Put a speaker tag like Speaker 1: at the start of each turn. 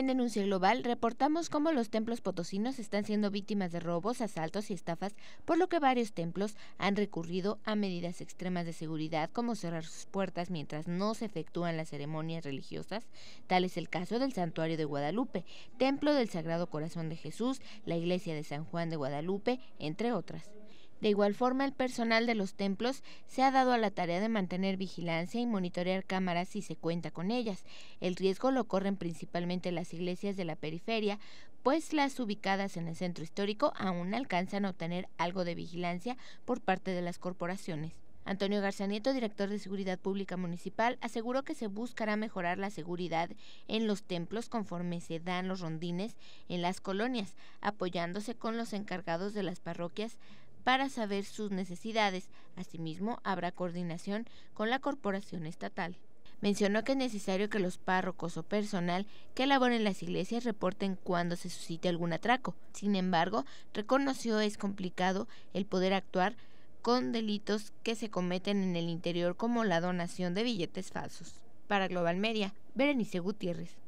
Speaker 1: En Denuncia Global reportamos cómo los templos potosinos están siendo víctimas de robos, asaltos y estafas, por lo que varios templos han recurrido a medidas extremas de seguridad como cerrar sus puertas mientras no se efectúan las ceremonias religiosas. Tal es el caso del Santuario de Guadalupe, Templo del Sagrado Corazón de Jesús, la Iglesia de San Juan de Guadalupe, entre otras. De igual forma, el personal de los templos se ha dado a la tarea de mantener vigilancia y monitorear cámaras si se cuenta con ellas. El riesgo lo corren principalmente las iglesias de la periferia, pues las ubicadas en el centro histórico aún alcanzan a obtener algo de vigilancia por parte de las corporaciones. Antonio García Nieto, director de Seguridad Pública Municipal, aseguró que se buscará mejorar la seguridad en los templos conforme se dan los rondines en las colonias, apoyándose con los encargados de las parroquias para saber sus necesidades. Asimismo, habrá coordinación con la corporación estatal. Mencionó que es necesario que los párrocos o personal que laboren las iglesias reporten cuando se suscite algún atraco. Sin embargo, reconoció es complicado el poder actuar con delitos que se cometen en el interior como la donación de billetes falsos. Para Global Media, Berenice Gutiérrez.